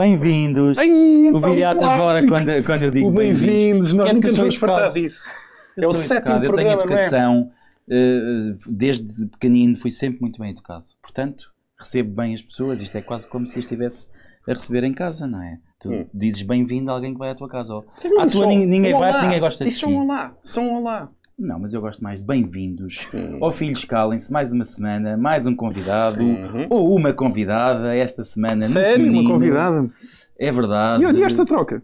Bem-vindos. Então, o Viriato adora quando, quando eu digo bem-vindos. Bem nós nunca nos vamos disso. Eu é sei que sétimo educado, programa, eu tenho é? educação. É? Desde pequenino fui sempre muito bem educado. Portanto, recebo bem as pessoas. Isto é quase como se estivesse a receber em casa, não é? Tu hum. dizes bem-vindo a alguém que vai à tua casa. à tua, ninguém um vai, ninguém gosta de é ti. Isso um olá. São um olá. Não, mas eu gosto mais de bem-vindos. Hum. Ó oh, filhos, calem-se, mais uma semana, mais um convidado, uhum. ou uma convidada esta semana. Sério? Feminino. Uma convidada? É verdade. E onde é esta troca?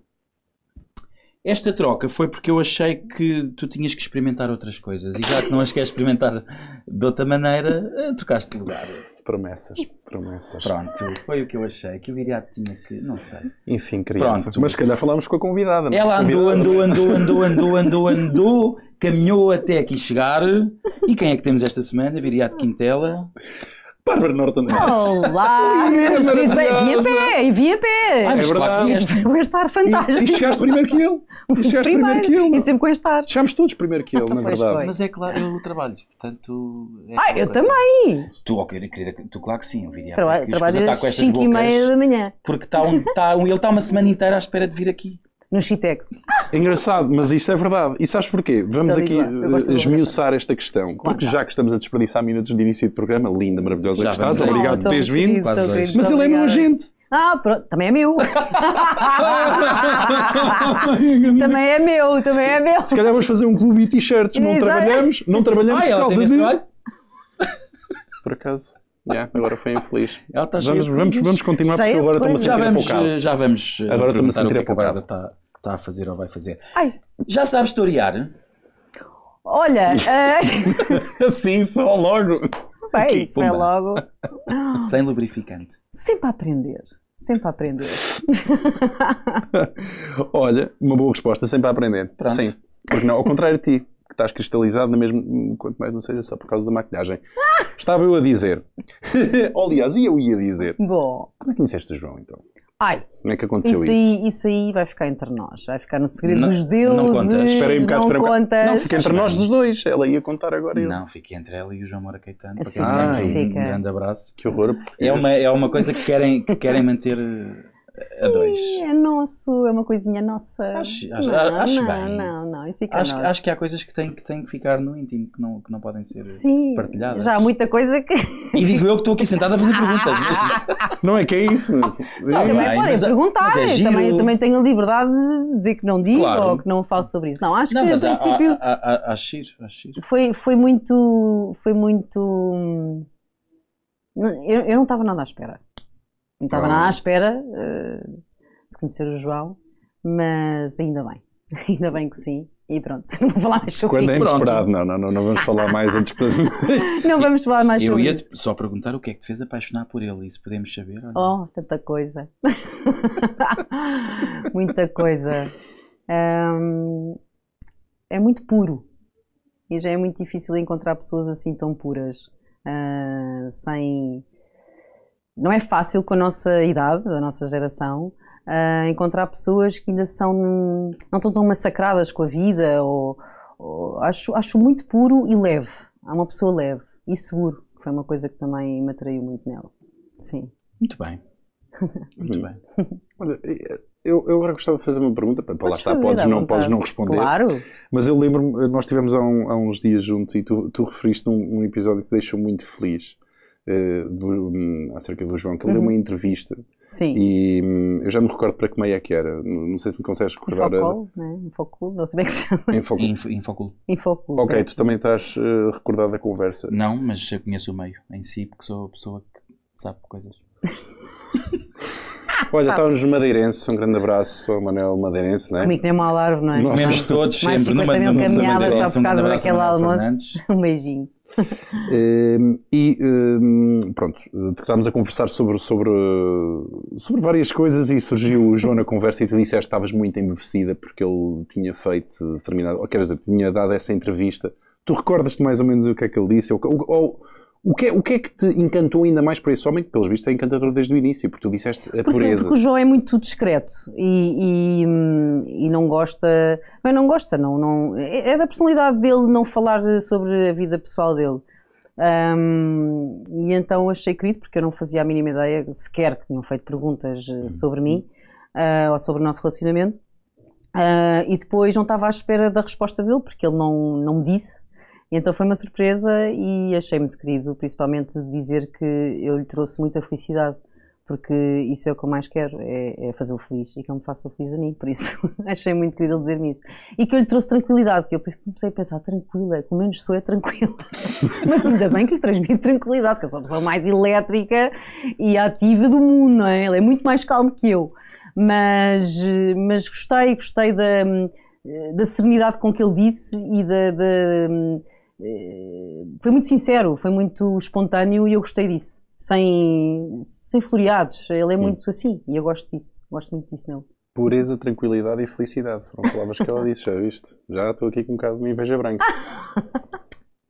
Esta troca foi porque eu achei que tu tinhas que experimentar outras coisas e já que não as queres experimentar de outra maneira, eh, trocaste de lugar. Promessas, promessas. Pronto, ah, foi o que eu achei, que o Viriato tinha que. Não sei. Enfim, criança. Pronto. Mas se calhar falámos com a convidada. Ela andou, andou, andou, andou, andou, andou, andou, caminhou até aqui chegar. E quem é que temos esta semana? Viriato Quintela. Bárbara Norton. Olá! Vinha pé, e via pé. Ah, é verdade. Este um estar fantástico. E, e chegaste primeiro que ele. E chegaste primeiro, primeiro que ele. É? E sempre com ar. Chegámos todos primeiro que ele, ah, na verdade. Foi. Mas é claro, eu trabalho, portanto... É ah, eu coisa. É. também! Tu, ok, querida, tu claro que sim, eu viria. Trabalho, trabalho tá às 5 e meia da manhã. Porque tá um, tá um, ele está uma semana inteira à espera de vir aqui no Chitec. É engraçado, mas isto é verdade. E sabes porquê? Vamos então aqui eh, esmiuçar esta questão. Porque já que estamos a desperdiçar minutos de início de programa, linda, maravilhosa já que estás, bem. obrigado por teres vindo. Mas ele é meu agente. Ah, pronto, também é meu. também é meu, também é meu. Se calhar vamos fazer um clube e t-shirts. Não trabalhamos, não trabalhamos ah, por causa disso. Por acaso. Yeah, agora foi infeliz. Ela está vamos, vamos, vamos continuar, porque agora estou a sentir já vamos, apocado. Já vamos agora a sentir o é que a está, está a fazer ou vai fazer. Ai. Já sabes torear? Olha... Uh... Sim, só logo. Bem, isso é logo... Sem lubrificante. Sempre a aprender. Sempre a aprender. Olha, uma boa resposta, sempre a aprender. Pronto. Sim, porque não, ao contrário de ti que estás cristalizado, mesmo mesma, quanto mais não seja só por causa da maquilhagem. Ah! Estava eu a dizer. Aliás, e eu ia dizer. Bom. Como é que conheceste o João, então? Ai, como é que aconteceu isso? Aí, isso? aí vai ficar entre nós, vai ficar no segredo não, dos deuses. Não contas, espera aí um bocado, espera um bocado. Contas. Não, fica entre nós dos dois, ela ia contar agora. Eu. Não, fica entre ela e o João Moura Caetano, para quem não um grande abraço. Que horror. É uma, é uma coisa que querem, que querem manter a dois. É nosso, é uma coisinha nossa. Acho, acho, não, acho não, bem. Não, não, isso é que acho, é nosso. acho que há coisas que têm que, têm que ficar no íntimo, que não, que não podem ser Sim, partilhadas. Já há muita coisa que. E digo eu que estou aqui sentada a fazer perguntas. Mas... não é que é isso, Tá, também bem, podem é perguntar. É também, eu também tenho a liberdade de dizer que não digo claro. ou que não falo sobre isso. Não, acho não, que a princípio. Acho Foi, foi muito. Foi muito. Hum, eu, eu não estava nada à espera. Não estava nada à espera uh, de conhecer o João, mas ainda bem, ainda bem que sim. E pronto, não vou falar mais sobre isso. Quando é inesperado, não, não, não, não vamos falar mais antes que... não vamos falar mais eu sobre isso. Eu ia só perguntar o que é que te fez apaixonar por ele, Se podemos saber? Oh, tanta coisa. Muita coisa. Um, é muito puro. E já é muito difícil encontrar pessoas assim tão puras. Uh, sem não é fácil com a nossa idade, da nossa geração, uh, encontrar pessoas que ainda são não estão tão massacradas com a vida ou, ou, acho acho muito puro e leve. Há uma pessoa leve e seguro, que foi uma coisa que também me atraiu muito nela. Sim. Muito bem. Muito bem. Olha, eh, eu, eu, agora gostava de fazer uma pergunta, para podes lá está, podes não, podes não responder. Claro. Mas eu lembro-me, eh, nós estivemos há, um, há, uns dias juntos e tu, tu referiste um, um episódio que deixou muito feliz eh, do, hum, acerca do João, que ele uhum. deu uma entrevista. Sim. E um, eu já me recordo para que meia é que era. Não, não sei se me consegues recordar. Infocol, a... né? Infocul, não sei bem que se chama. Infocul. Inf Infocul. Infocul ok, tu também estás uh, recordado da conversa. Não, mas eu conheço o meio em si, porque sou a pessoa que sabe coisas. Olha, estávamos no Madeirense, um grande abraço ao Manuel Madeirense, não né? Comigo nem é uma alarve, não é? Comemos todos sempre numa caminhadas só por causa daquele almoço. Um beijinho. Ehm, e ehm, pronto, estávamos a conversar sobre, sobre, sobre várias coisas e surgiu o João na conversa e tu disseste que estavas muito embevecida porque ele tinha feito determinado, ou quer dizer, tinha dado essa entrevista. Tu recordas-te mais ou menos o que é que ele disse? Ou, ou, o que, é, o que é que te encantou ainda mais para esse homem, que pelos vistos é encantador desde o início, porque tu disseste a porque, pureza. Porque o João é muito discreto e, e, hum, e não gosta, bem, não gosta, não, não, é da personalidade dele não falar sobre a vida pessoal dele. Um, e então achei querido, porque eu não fazia a mínima ideia sequer que tinham feito perguntas eh, uhum. sobre mim uh, ou sobre o nosso relacionamento. Uh, e depois não estava à espera da resposta dele, porque ele não, não me disse. Então foi uma surpresa e achei muito querido, principalmente dizer que eu lhe trouxe muita felicidade, porque isso é o que eu mais quero, é, é o feliz e que ele me faça feliz a mim, por isso achei muito querido ele dizer-me isso. E que eu lhe trouxe tranquilidade, que eu comecei a pensar, tranquila, pelo menos sou é tranquila. Mas ainda bem que lhe transmito tranquilidade, que eu sou a pessoa mais elétrica e ativa do mundo, não é? Ele é muito mais calmo que eu. Mas, mas gostei, gostei da, da serenidade com que ele disse e da, da eh, foi muito sincero, foi muito espontâneo e eu gostei disso. Sem, sem floreados, ele é hum. muito hum. assim e eu gosto disso, gosto muito disso nele. Pureza, tranquilidade e felicidade foram palavras que ela disse, já viste? Já estou aqui com um bocado de inveja branca.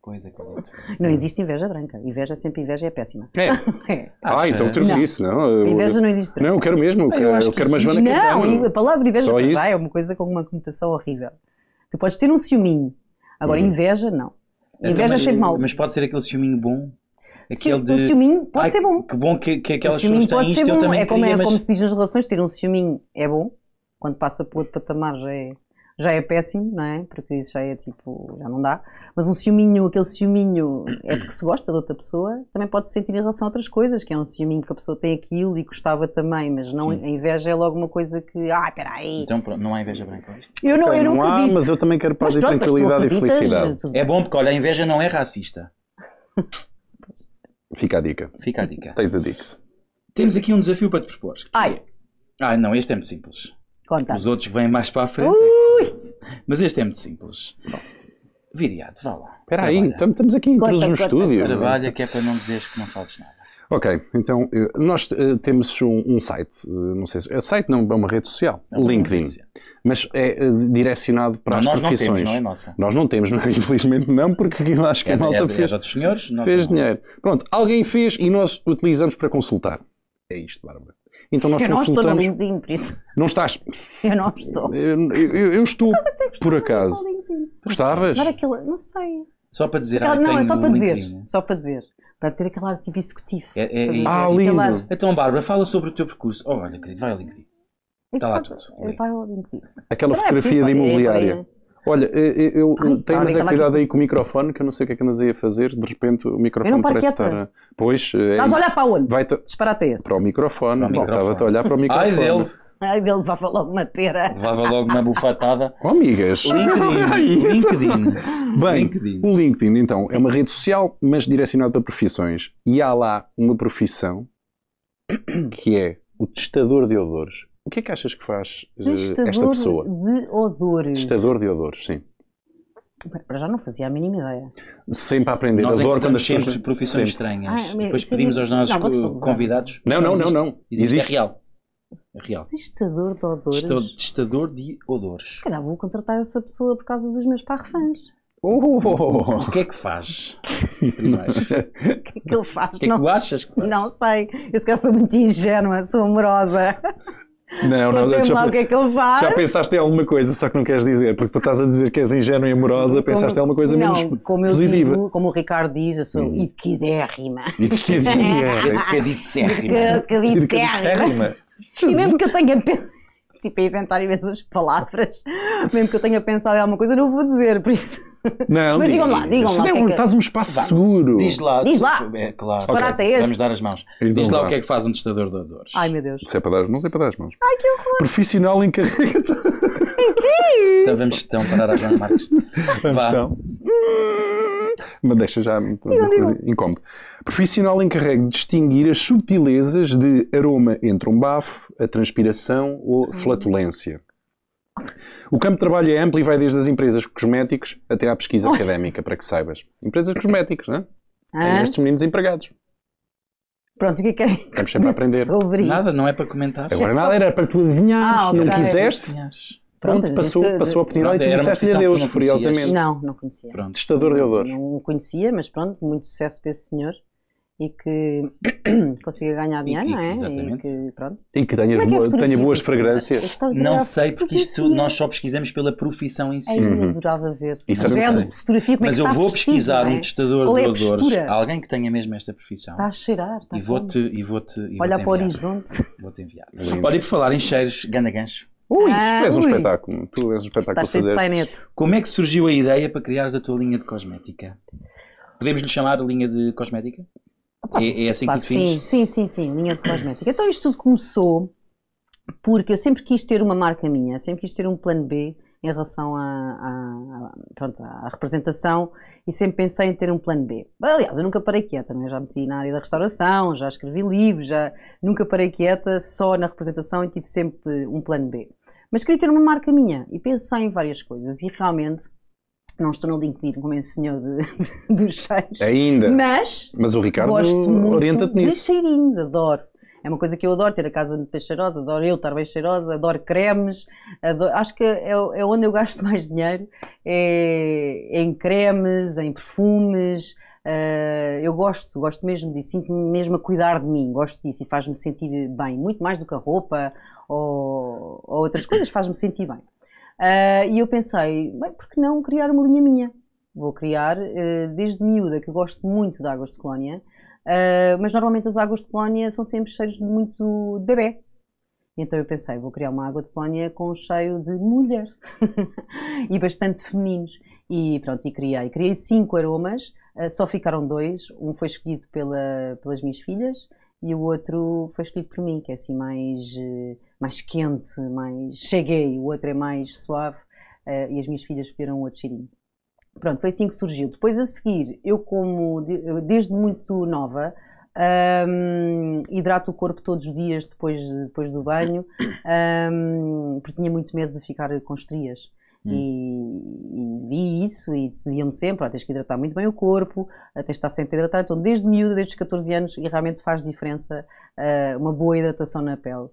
coisa que outra. Não existe inveja branca. Inveja sempre inveja é péssima. É. é. Ah, então temos isso, não? Eu, inveja não existe branca. Não, eu quero mesmo. Eu, eu quero, eu quero uma Joana Não, a palavra inveja vai, é uma coisa com uma conotação horrível. Tu podes ter um ciúminho. Agora, uhum. inveja, não. E é, então, sempre mal. Mas pode ser aquele ciúminho bom? Aquele Sim, de... O ciúminho pode ai, ser bom. Que bom que, que aquelas pessoas têm isto, eu também é como, queria, é mas... como se diz nas relações, ter um ciúminho é bom, quando passa para outro patamar já é já é péssimo, não é? Porque isso já é tipo, já não dá. Mas um ciúminho, aquele ciúminho é porque se gosta de outra pessoa, também pode se sentir em relação a outras coisas, que é um ciúminho que a pessoa tem aquilo e gostava também, mas não, a inveja é logo uma coisa que, ah, peraí. Então pronto, não há inveja branca. Eu não, eu não, não há, mas eu também quero paz e tranquilidade e felicidade. É bom porque, olha, a inveja não é racista. Fica a dica. Fica a dica. Stays a Dix. Temos aqui um desafio para te propor. Ai. Ah, não, este é muito simples. Conta. Os outros vêm mais para a frente. Uh! Ui. Mas este é muito simples. Viriado, vá lá. Espera aí, então, estamos aqui em todos no estúdio. Trabalha que é para não dizeres que não fazes nada. Ok, então eh, nós eh, temos um, um site, eh, não sei se. É site não, é uma rede social, É uma LinkedIn. Mas é direcionado para Não, as nós não temos, não é nossa. Nós não temos, não é? infelizmente não, porque aquilo acho que É, a malta é, fez, é dos senhores, fez dinheiro. Pronto, alguém fez e nós utilizamos para consultar. É isto, Bárbara. Então nós eu não estou no LinkedIn, por isso. Não estás? Eu não estou. Eu, eu, eu estou, por acaso. Gostavas? Não, não sei. Só para dizer, ah, aquela, ah, não, é só para dizer, né? só para dizer. Para ter aquele artigo executivo. É, é, é isso. Ah, lindo. Ar... Então, Bárbara, fala sobre o teu percurso. Oh, olha, querido, vai ao LinkedIn. Está lá tudo. Vai ao LinkedIn. Aquela é fotografia é possível, da imobiliária. Olha, eu, eu tenho mas é cuidado aí com o microfone, que eu não sei o que é que andas aí a fazer. De repente o microfone parece estar. Pois. É, Estás a olhar para onde? Vai te... esse. Para o microfone. Para o microfone. Estava-te a olhar para o microfone. Ai dele. Ai dele, levava logo uma pera. Levava logo uma bufatada. Oh, amigas. LinkedIn. LinkedIn. Bem, LinkedIn. o LinkedIn, então, Sim. é uma rede social, mas direcionada para profissões. E há lá uma profissão que é o testador de odores. O que é que achas que faz eh, esta pessoa? de odores. Testador de odores, sim. Para já não fazia a mínima ideia. Sempre a aprender. Nós Adoro é quando as sempre pessoas... profissões sempre. estranhas. Ah, Depois é pedimos aos nossos não, convidados. Não, não, não, não. Existe. existe. É real. É real. Testador de odores. Testador, de odores. calhar vou contratar essa pessoa por causa dos meus parrafãs. Oh. O que é que faz? o que é que ele faz? O que é que não, tu achas? Que faz? Não sei. Eu se calhar sou muito ingênua, sou amorosa. Não, não, não já, que é que ele faz. já pensaste em alguma coisa, só que não queres dizer, porque tu estás a dizer que és ingênua e amorosa, pensaste em alguma coisa não, menos como eu positiva. Digo, como o Ricardo diz, eu sou hum. idquidérrima. Idquidérrima. Idquidérrima. Idquidérrima. E mesmo que eu tenha pensado tipo, a inventar imensas palavras, mesmo que eu tenha pensado em alguma coisa, não vou dizer, por isso não, mas digam lá, digam lá. Se é um, estás um espaço seguro. Diz lá. Diz lá. É claro. Okay. Vamos dar as mãos. Diz, Diz lá, lá o que é que faz um testador de odores. Ai, meu Deus. Se é para dar as mãos, é para dar as mãos. Ai, que horror. Profissional encarregado. então vamos então parar a mãos. Marques. Vamos Vá. então. Hum. Mas deixa já incómodo. Profissional encarregue de distinguir as subtilezas de aroma entre um bafo, a transpiração ou flatulência. O campo de trabalho é amplo e vai desde as empresas cosméticos até à pesquisa oh. académica, para que saibas. Empresas cosméticos, não é? Ah. estes meninos empregados. Pronto, o que é que é? Estamos sempre a aprender. Sobre isso. Nada, não é para comentar. Agora é nada, só... era para tu adivinhares, ah, okay. não quiseste. Pronto, Pronto passou, é de... passou a oportunidade Pronto, e tu disseste-lhe adeus, curiosamente. Não, não conhecia. Pronto. Testador de odores. Não, não conhecia, mas pronto, muito sucesso para esse senhor e que consiga ganhar dinheiro, não é? Exatamente. E que, pronto. E que tenha, é que é tenha boas fragrâncias. Não sei, porque isto nós só pesquisamos pela profissão em si. Eu uhum. adorava ver. Isso é mas, mas eu vou pesquisar um é? testador é de odores, alguém que tenha mesmo esta profissão. Está a cheirar, está e vou-te e vou-te Olha para o horizonte. Vou-te enviar. ir por falar em cheiros, ganda gancho. Ui, ah, tu és um ui. espetáculo. Tu és um espetáculo a fazer. Como é que surgiu a ideia para criares a tua linha de cosmética? Podemos lhe chamar linha de cosmética? É, é assim claro, que sim, sim, sim, sim, linha de cosmética. Então isto tudo começou porque eu sempre quis ter uma marca minha, sempre quis ter um plano B em relação à, à, à representação e sempre pensei em ter um plano B. Aliás, eu nunca parei quieta, né? já meti na área da restauração, já escrevi livros, já nunca parei quieta, só na representação e tive sempre um plano B. Mas queria ter uma marca minha e pensei em várias coisas e realmente não estou no LinkedIn como é esse senhor de, dos cheiros. Ainda. Mas, mas o Ricardo hum, orienta-te nisso. De cheirinhos, adoro. É uma coisa que eu adoro, ter a casa muito cheirosa, adoro eu estar bem cheirosa, adoro cremes. Adoro, acho que é, é, onde eu gasto mais dinheiro, é, é em cremes, em perfumes. Uh, eu gosto, gosto mesmo disso, sinto-me mesmo a cuidar de mim, gosto disso e faz-me sentir bem, muito mais do que a roupa ou, ou outras coisas, faz-me sentir bem. Uh, e eu pensei, bem, por que não criar uma linha minha? Vou criar uh, desde miúda, que eu gosto muito de águas de colónia, uh, mas normalmente as águas de colónia são sempre cheias de muito de bebê. E então eu pensei, vou criar uma água de colónia com cheio de mulher e bastante femininos. E pronto, e criei. Criei cinco aromas, só ficaram dois. Um foi escolhido pela, pelas minhas filhas e o outro foi escolhido por mim, que é assim mais, eh, mais quente, mais cheguei, o outro é mais suave uh, e as minhas filhas escolheram o outro cheirinho. Pronto, foi assim que surgiu. Depois a seguir, eu como desde muito nova, um, hidrato o corpo todos os dias depois, depois do banho, um, porque tinha muito medo de ficar com estrias. E, vi hum. isso e diziam-me sempre: ah, tens que hidratar muito bem o corpo, eh, tens que estar sempre a hidratar. Então, desde miúda, desde os 14 anos, e realmente faz diferença uh, uma boa hidratação na pele.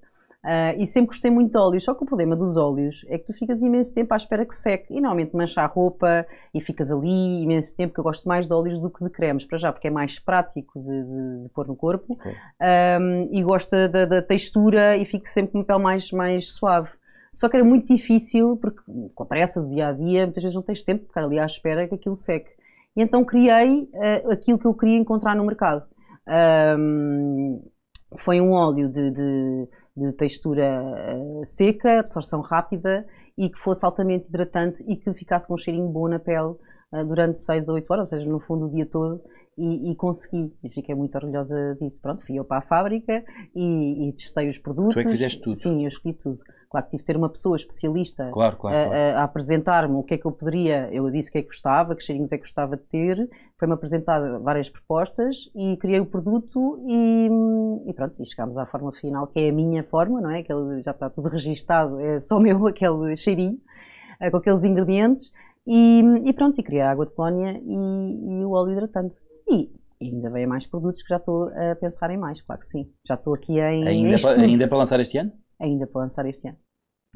Uh, e sempre gostei muito de óleos, só que o problema dos óleos é que tu ficas imenso tempo à espera que seque e normalmente mancha a roupa e ficas ali imenso tempo, que eu gosto mais de óleos do que de cremes, para já, porque é mais prático de, de, de pôr no corpo okay. um, e gosto da, da, textura e fico sempre com uma pele mais, mais suave. Só que era muito difícil, porque com a pressa do dia a dia, muitas vezes não tens tempo de ficar ali à espera que aquilo seque. E então criei uh, aquilo que eu queria encontrar no mercado. Um, foi um óleo de, de, de textura eh, seca, absorção rápida e que fosse altamente hidratante e que ficasse com um cheirinho bom na pele uh, durante 6 a 8 horas, ou seja, no fundo o dia todo. E, e, consegui, e fiquei muito orgulhosa disso. Pronto, fui eu para a fábrica e, e testei os produtos. Tu é que fizeste tudo? Sim, eu escolhi tudo. Claro que tive de ter uma pessoa especialista claro, claro, a, claro. a apresentar-me o que é que eu poderia, eu disse o que é que gostava, que cheirinhos é que gostava de ter, foi-me apresentada várias propostas e criei o produto e, e, pronto, e chegámos à forma final, que é a minha forma, não é? que já está tudo registado, é só meu aquele cheirinho, eh, com aqueles ingredientes. E, e pronto, e criei a água de colónia e, e o óleo hidratante. E e ainda vem mais produtos que já estou a pensar em mais, claro que sim. Já estou aqui em. Ainda, para, ainda é para lançar este ano? Ainda para lançar este ano.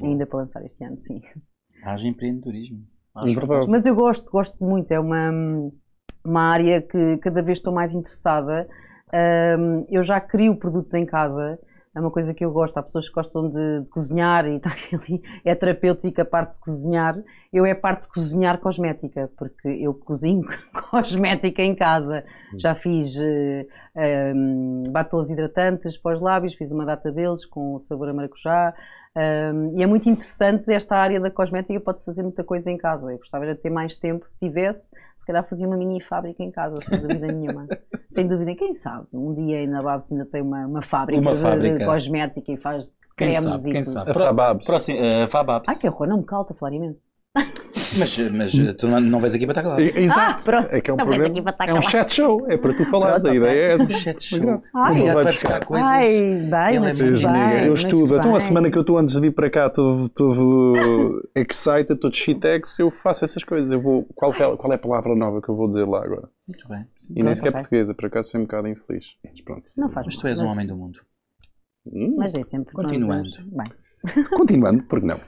Ainda para lançar este ano, sim. Haja empreendedorismo. Haja é Mas eu gosto, gosto muito. É uma, uma área que cada vez estou mais interessada. Um, eu já crio produtos em casa. É uma coisa que eu gosto. Há pessoas que gostam de, de cozinhar e estar ali. É terapêutica a parte de cozinhar. Eu é a parte de cozinhar cosmética, porque eu cozinho cosmética em casa. Hum. Já fiz uh, um, batons hidratantes para os lábios, fiz uma data deles com sabor a maracujá. Um, e é muito interessante esta área da cosmética, pode-se fazer muita coisa em casa. Eu gostava de ter mais tempo, se tivesse, se calhar fazia uma mini fábrica em casa, sem dúvida nenhuma. sem dúvida, quem sabe? Um dia ainda a Babs ainda tem uma, uma fábrica, uma fábrica. De, cosmética e faz quem cremes sabe, e quem tudo. Sabe. Pro, próximo, uh, Fababs. Ai que horror, não me calta falar imenso. Mas, mas eh, tu não, vais aqui para estar calado. Exato. Ah, pronto. É que é um não programa. Aqui para estar é um chat show. É para tu falar a ideia é essa. Um chat show. Ai, tu não é vai buscar coisas. Ai, bem, é mas bem, Eu estudo. Então, a semana que eu estou antes de vir para cá, estou excited, estou de shitex, eu faço essas coisas. Eu vou, qual, é, qual é a palavra nova que eu vou dizer lá agora? Muito bem. E nem sequer é portuguesa, por acaso foi um bocado infeliz. Mas pronto. Não faz Mas tu és um homem do mundo. Hum? Mas é sempre. Continuando. Bem. Continuando, porque não?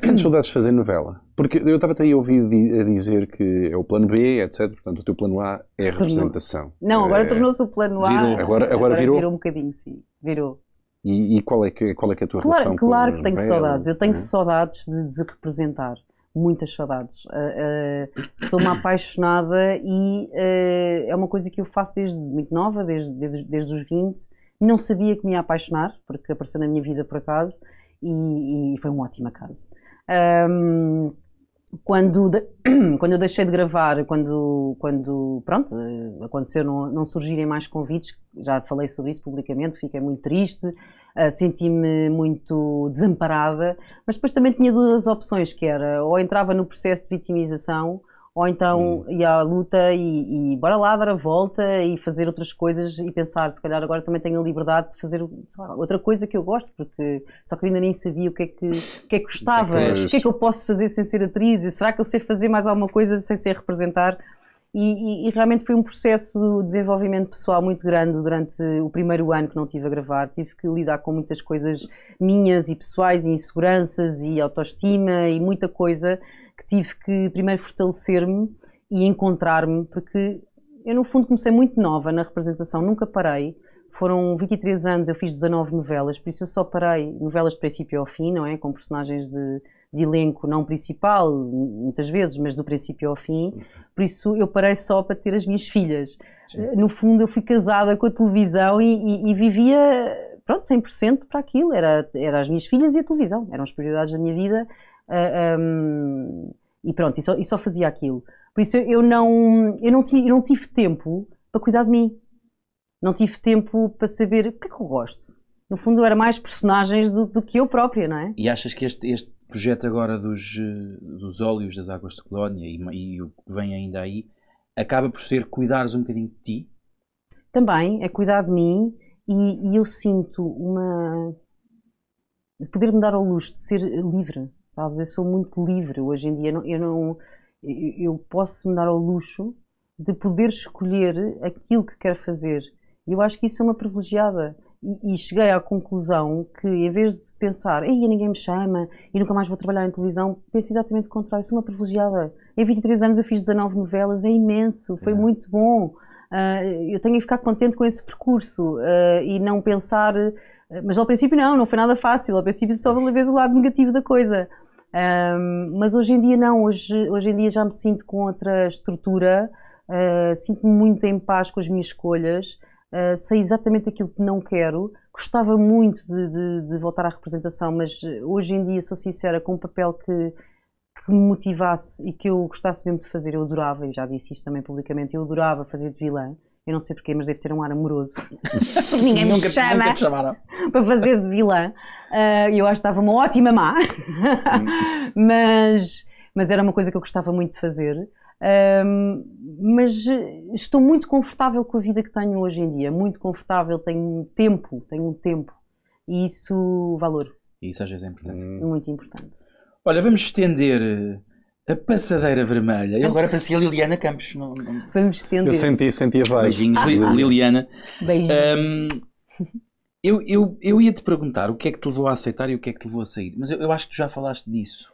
Sentes saudades de fazer novela? Porque eu estava até a ouvir a dizer que é o plano B, etc. Portanto, o teu plano A é a representação. Não, agora é... tornou-se o plano A. Virou. Agora, agora, agora virou. virou um bocadinho, sim. Virou. E, e, qual, é que, qual é que é a tua claro, relação Claro com que tenho saudades. Eu tenho é? saudades de, de representar. Muitas saudades. Uh, ah, uh, ah, sou uma apaixonada e uh, é uma coisa que eu faço desde muito nova, desde, desde, desde os 20. Não sabia que me ia apaixonar, porque apareceu na minha vida por acaso e, e foi um ótimo acaso. Um, quando, de, quando eu deixei de gravar, quando, quando pronto, eh, aconteceu não, não surgirem mais convites, já falei sobre isso publicamente, fiquei muito triste, uh, senti-me muito desamparada, mas depois também tinha duas opções, que era ou entrava no processo de vitimização ou então hum. ir à luta e, e, bora lá dar a volta e fazer outras coisas e pensar, se calhar agora também tenho a liberdade de fazer outra coisa que eu gosto, porque só que eu ainda nem sabia o que é que, o que, é que gostava, é o que é que eu posso fazer sem ser atriz, e será que eu sei fazer mais alguma coisa sem ser representar? E, e, e, realmente foi um processo de desenvolvimento pessoal muito grande durante o primeiro ano que não tive a gravar. Tive que lidar com muitas coisas minhas e pessoais, e inseguranças e autoestima e muita coisa que tive que primeiro fortalecer-me e encontrar-me, porque eu, no fundo, comecei muito nova na representação, nunca parei. Foram 23 anos, eu fiz 19 novelas, por isso eu só parei novelas de princípio ao fim, não é? Com personagens de, de elenco não principal, muitas vezes, mas do princípio ao fim. Por isso eu parei só para ter as minhas filhas. Sim. Eh, no fundo, eu fui casada com a televisão e, e, e vivia pronto, 100% para aquilo. Era, era as minhas filhas e a televisão. Eram as prioridades da minha vida um, ah, e pronto, e só, e só, fazia aquilo. Por isso eu não, eu, não tive, eu não tive tempo para cuidar de mim. Não tive tempo para saber o que é que eu gosto. No fundo, era mais personagens do, do que eu própria, não é? E achas que este, este projeto agora dos, eh, dos óleos das águas de Colónia e, e o que vem ainda aí acaba por ser cuidares um bocadinho de ti? Também, é cuidar de mim e, e eu sinto uma. poder-me dar ao luxo de ser livre Sabes? Eu sou muito livre hoje em dia. Eu, não, eu, não, eu posso me dar ao luxo de poder escolher aquilo que quero fazer. E eu acho que isso é uma privilegiada. E, e, cheguei à conclusão que, em vez de pensar, ei, ninguém me chama e nunca mais vou trabalhar em televisão, penso exatamente o contrário. Sou uma privilegiada. Em 23 anos eu fiz 19 novelas, é imenso, foi é. muito bom. Uh, eu tenho que ficar contente com esse percurso uh, e não pensar eh, mas ao princípio não, não foi nada fácil. Ao princípio só vez o lado negativo da coisa. Um, mas hoje em dia não, hoje, hoje em dia já me sinto com outra estrutura, uh, sinto-me muito em paz com as minhas escolhas, uh, sei exatamente aquilo que não quero. Gostava muito de, de, de, voltar à representação, mas eh, hoje em dia sou sincera, com um papel que, que me motivasse e que eu gostasse mesmo de fazer, eu adorava, e já disse isto também publicamente, eu adorava fazer de vilã. Eu não sei porquê, mas deve ter um ar amoroso. Porque ninguém nunca, me chama nunca para fazer de vilã. Uh, eu acho que estava uma ótima má. mas, mas era uma coisa que eu gostava muito de fazer. Um, ah, mas estou muito confortável com a vida que tenho hoje em dia, muito confortável, tenho tempo, tenho um tempo e isso valor. Isso às vezes é importante. Muito importante. Olha, vamos estender a passadeira vermelha. Eu agora parecia Liliana Campos. Não, não... Vamos estender. Eu senti, senti a vibe. Beijinhos, ah, ah. Liliana. Beijinhos. Um, eu, eu, eu ia te perguntar o que é que te levou a aceitar e o que é que te levou a sair, mas eu, eu acho que tu já falaste disso.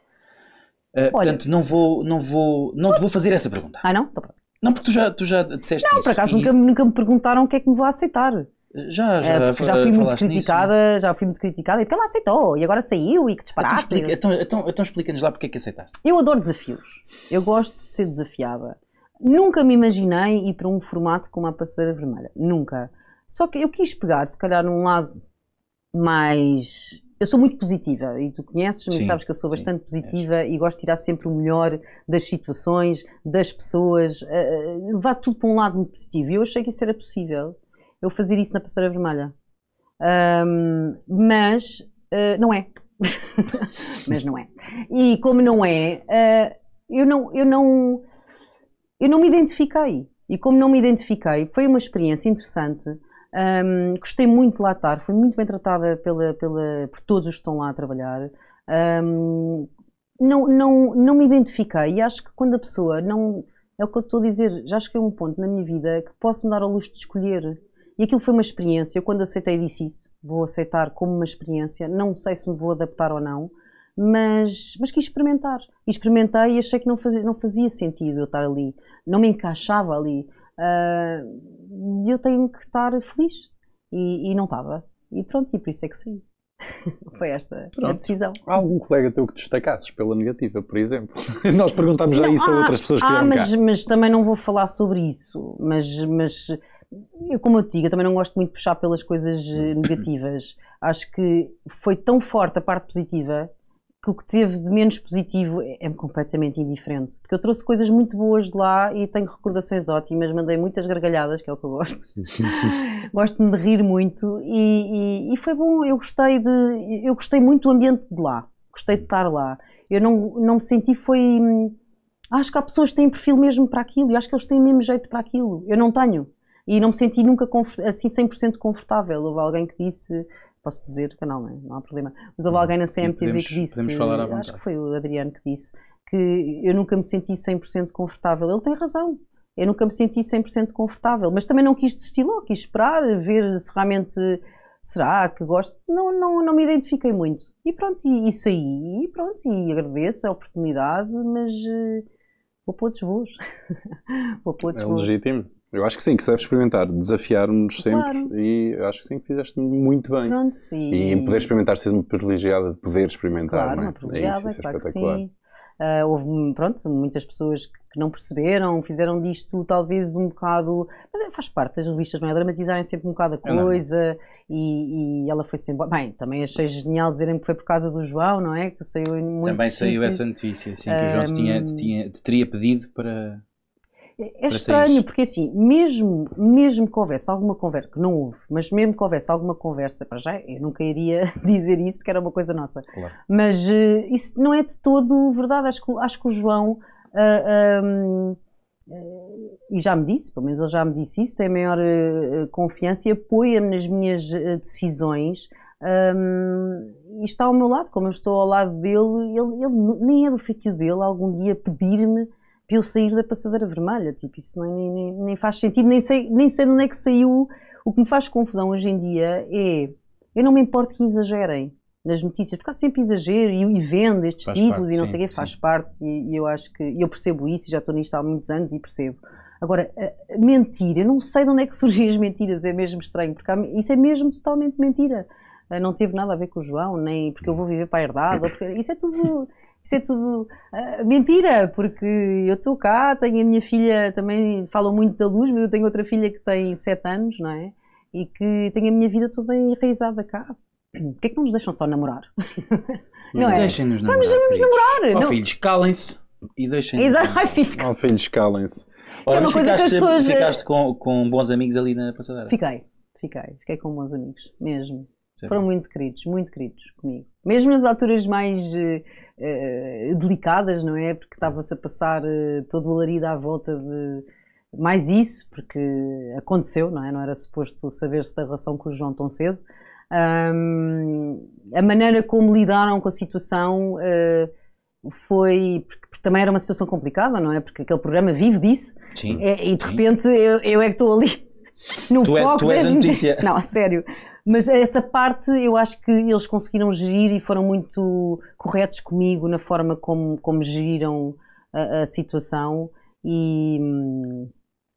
Uh, Olha, portanto, não vou, não vou, não te vou fazer essa pergunta. Ah, não? Então não, porque tu já, tu já disseste não, isso. Não, por acaso e... nunca, nunca me perguntaram o que é que me vou aceitar. Já, já, é, já fui muito criticada, nisso, já fui muito criticada e porque ela aceitou e agora saiu e que então disparate. Então, explica, então, então, então explica-nos lá porque é que aceitaste. Eu adoro desafios. Eu gosto de ser desafiada. Nunca me imaginei ir para um formato como a Passeira Vermelha. Nunca. Só que eu quis pegar, se calhar, num lado mais. Eu sou muito positiva e tu conheces-me sabes que eu sou bastante sim, positiva é. e gosto de tirar sempre o melhor das situações, das pessoas, uh, levar tudo para um lado muito positivo. E eu achei que isso era possível eu fazer isso na passeira vermelha. Um, mas uh, não é. mas não é. E como não é, uh, eu, não, eu, não, eu não me identifiquei. E como não me identifiquei, foi uma experiência interessante. Um, gostei muito de lá estar, fui muito bem tratada pela, pela, por todos os que estão lá a trabalhar. Um, não, não, não me identifiquei e acho que quando a pessoa não. É o que eu estou a dizer, já cheguei a um ponto na minha vida que posso me dar a luz de escolher e aquilo foi uma experiência. Eu, quando aceitei, disse isso. Vou aceitar como uma experiência. Não sei se me vou adaptar ou não, mas, mas quis experimentar. experimentei e achei que não fazia, não fazia sentido eu estar ali. Não me encaixava ali. Uh, eu tenho que estar feliz. E, e não estava. E pronto, e por isso é que saí. Foi esta Pronto. a decisão. Há algum colega teu que destacasses pela negativa, por exemplo? Nós perguntámos já isso ah, a outras pessoas que ah, vieram mas, cá. mas também não vou falar sobre isso. Mas, mas eu, como eu digo, eu também não gosto muito de puxar pelas coisas eh, negativas. Acho que foi tão forte a parte positiva que o que teve de menos positivo é-me é completamente indiferente. Porque eu trouxe coisas muito boas de lá e tenho recordações ótimas, mandei muitas gargalhadas, que é o que eu gosto. Gosto-me de rir muito e, e, e, foi bom, eu gostei de. Eu gostei muito do ambiente de lá, gostei de estar lá. Eu não, não me senti, foi. Hum, acho que há pessoas que têm perfil mesmo para aquilo e acho que eles têm o mesmo jeito para aquilo. Eu não tenho e não me senti nunca assim 100% confortável. Houve alguém que disse, posso dizer canal, não, é? não há problema, mas houve uhum. alguém na CMTV podemos, que disse, acho que foi o Adriano que disse, que eu nunca me senti 100% confortável. Ele tem razão. Eu nunca me senti 100% confortável, mas também não quis desistir logo, quis esperar, ver se realmente será que gosto? Não, não, não me identifiquei muito. E pronto, e, e saí, e pronto, e agradeço a oportunidade, mas uh, vou pôr outros voos. vou para outros é voos. legítimo. Eu acho que sim, que sabes experimentar, desafiar-nos sempre claro. e eu acho que sim, que fizeste muito bem. Pronto, sim. E poder experimentar, seres uma privilegiada de poder experimentar, claro, não é? Uma privilegiada, é isso, isso é claro é espetacular. Que sim. Uh, houve pronto, muitas pessoas que não perceberam, fizeram disto talvez um bocado. Mas é, faz parte das revistas, não é? Dramatizarem sempre um bocado a é, coisa e, e, ela foi sempre. Bem, também achei genial dizerem que foi por causa do João, não é? Que saiu muito Também saiu essa notícia, sim, que o João tinha, tinha, teria pedido para é estranho, porque assim, mesmo, mesmo que houvesse alguma conversa, que não houve, mas mesmo que houvesse alguma conversa, para já, eu nunca iria dizer isso porque era uma coisa nossa. Claro. Mas uh, isso não é de todo verdade. Acho que, acho que o João, uh, eh, um, ehm, eh, e já me disse, pelo menos ele já me disse isso, tem maior confiança e apoia-me nas minhas decisões. Um, ehm, e está ao meu lado, como eu estou ao lado dele, ele, ele nem é do feitio dele algum dia pedir-me para tipo, eu sair da passadeira vermelha. Tipo, isso é nem, nem, nem faz sentido, nem sei, nem sei de onde é que saiu. O que me faz confusão hoje em dia é. Eu não me importo que exagerem nas notícias, porque há sempre exagero e, e vende estes faz títulos parte, e não sim, sei o quê, faz sim. parte. E, e, eu acho que. eu percebo isso e já estou nisto há muitos anos e percebo. Agora, mentira, eu não sei de onde é que surgem as mentiras, é mesmo estranho, porque há, isso é mesmo totalmente mentira ah, não teve nada a ver com o João, nem porque eu vou viver para a herdade, porque, isso é tudo isso é tudo uh, mentira, porque eu estou cá, tenho a minha filha, também falam muito da luz, mas eu tenho outra filha que tem 7 anos, não é? E que tem a minha vida toda enraizada cá. Porquê é que não nos deixam só namorar? Não, não é? Deixem-nos namorar. Vamos, vamos namorar. Oh, não... filhos, calem-se e deixem-nos Exato, ai, filhos, calem-se. Oh, filhos, calem-se. Oh, é uma coisa ficaste, que as pessoas... ficaste eh, com, com bons amigos ali na passadeira? Fiquei, fiquei. Fiquei com bons amigos, mesmo. É Foram muito queridos, muito queridos comigo. Mesmo nas alturas mais... Uh, uh, delicadas, não é? Porque estava-se a passar uh, todo o alarido à volta de mais isso, porque aconteceu, não é? Não era suposto saber-se da relação com o João tão cedo. Um, a maneira como lidaram com a situação uh, foi. Porque, porque também era uma situação complicada, não é? Porque aquele programa vive disso. Sim. É, e de sim. repente eu, eu, é que estou ali. No tu, é, tu és a notícia. Não, a sério. Mas essa parte eu acho que eles conseguiram gerir e foram muito corretos comigo na forma como, como geriram a, a situação e,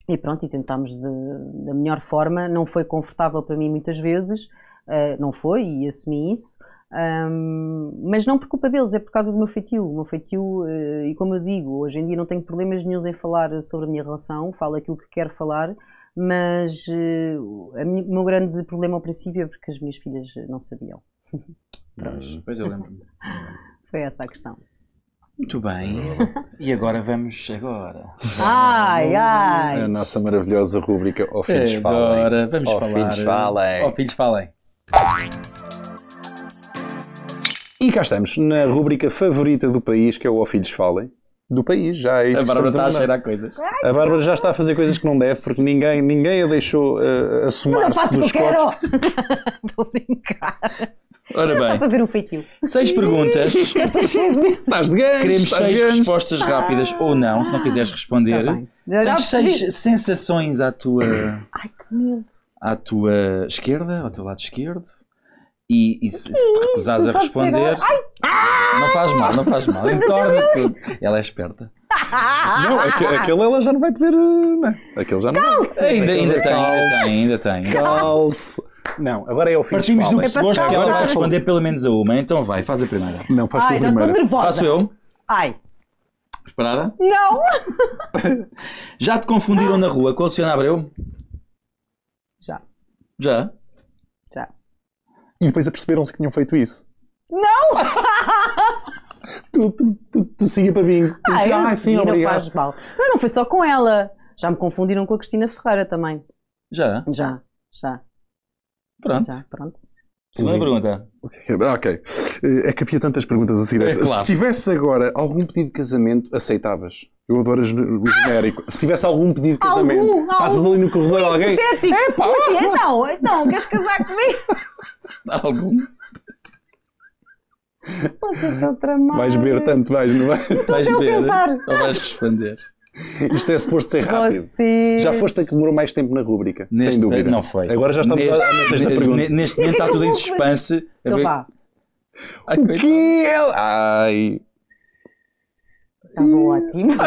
e, pronto, e tentámos da melhor forma. Não foi confortável para mim muitas vezes, uh, não foi e assumi isso. Um, mas não por culpa deles, é por causa do meu feitiço, O meu feitio, uh, e como eu digo, hoje em dia não tenho problemas nenhum em falar sobre a minha relação, falo aquilo que quero falar, mas uh, eh, minha, o meu grande problema ao princípio é porque as minhas filhas eh, não sabiam. Pois, eu lembro-me. Foi essa a questão. Muito bem. e agora vamos agora. Ai, ai. A nossa maravilhosa rubrica O Filhos Falem. Agora vamos falar falar. Filhos Falem. O Filhos Falem. E cá estamos na rubrica favorita do país, que é o Ó Filhos Falem do país. Já é a, a Bárbara está a cheirar coisas. a Bárbara já está a fazer coisas que não deve, porque ninguém, ninguém a deixou uh, eh, assumar-se o que corpos. Estou a brincar. Ora bem. Só para ver um feitiço. Seis perguntas. Estás de ganho. Queremos seis respostas rápidas ah. ou não, se não quiseres ah, responder. Tá Tens seis sensações à tua. Ai, que medo. À tua esquerda, ao teu lado esquerdo e, e se, se, te recusares a responder, não faz mal, não faz mal, entorna tudo. Ela é esperta. Não, é aquele ela já não vai poder. Não. É? Aquele já não Ainda, ainda, tem, ainda tem, ainda tem. Não, agora é o fim. Partimos do pressuposto é que ela vai responder pelo menos a uma, então vai, faz a primeira. Não, faz Ai, a primeira. Faço eu? Ai. Preparada? Não! Já te confundiram ah. na rua com a Luciana Abreu? Já. Já? E depois aperceberam-se que tinham feito isso. Não! tu, tu, tu, tu siga para mim, Ah, disse, ah sim, obrigado. mal. Mas não foi só com ela. Já me confundiram com a Cristina Ferreira também. Já? Já, já. Pronto. Já, pronto. Segunda uhum. pergunta. Ah, ok. É que havia tantas perguntas a seguir. É, claro. Se tivesse agora algum pedido de casamento, aceitavas? Eu adoro o genérico. Se tivesse algum pedido de casamento, algum, passas algum. ali no corredor alguém. É, pá. então, então, queres casar comigo? Algum? Vocês são tramados. Vais ver tanto, vais, não vais? Então vais ver. pensar. Ou vais responder. Isto é suposto ser rápido. Vocês... Já foste a que demorou mais tempo na rúbrica, sem dúvida. Não foi. Agora já estamos neste, à, sexta pergunta. Neste momento está tudo em suspense. Então vá. O que é... Ai... Estava ótimo.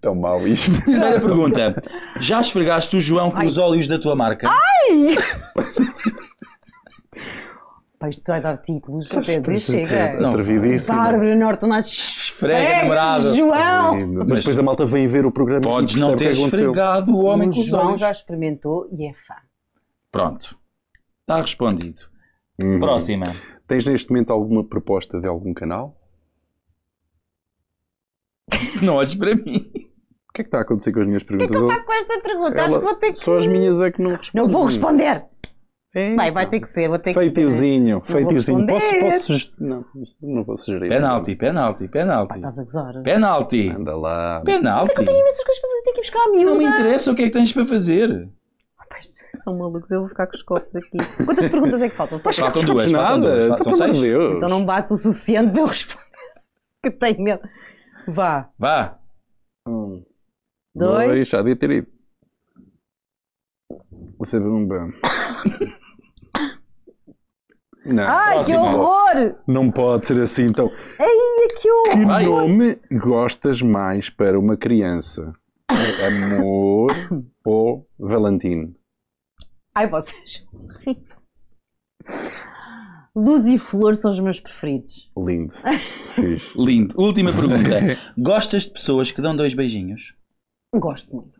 Tão mal isto. Primeira pergunta. Já esfregaste o João com Ai. os olhos da tua marca? Ai! Pá, isto vai dar títulos, até dizer chega. Não, Atrevidíssimo. Bárbara Norton, nós esfrega, namorado. João! Mas, depois a malta veio ver o programa Podes e não ter esfregado o homem com os João olhos. já experimentou e é fã. Pronto. Está respondido. Uhum. Próxima. Tens neste momento alguma proposta de algum canal? Não olhes para mim. O que é que está a acontecer com as minhas perguntas? O que é que eu faço com esta pergunta? Ela, Acho que vou ter que. Só as minhas é que não respondem. Não vou responder! Eita. vai ter que ser, vou ter feitiozinho, que. Feitiozinho, feitiozinho. Posso, posso. Não, não vou sugerir. Penalti, penalti, penalti. estás a gozar. Penalti. Anda lá. Penalti. que eu tenho imensas coisas para fazer, tenho que buscar a miúda. Não me interessa o que é que tens para fazer. Rapaz, ah, são malucos, eu vou ficar com os copos aqui. Quantas perguntas é que faltam? só faltam duas, faltam duas. Então, faltam seis. Deus. Então não bate o suficiente para eu responder. que tenho medo. Vá. Vá. Um. Dois. Dois. Já de ter Você bem. Não. Ai, Próximo. que assim, horror! Não pode ser assim, então. Ai, que horror! Que nome gostas mais para uma criança? É amor ou Valentino? Ai, vocês Luz e flor são os meus preferidos. Lindo. Lindo. Última pergunta. Gostas de pessoas que dão dois beijinhos? Gosto muito.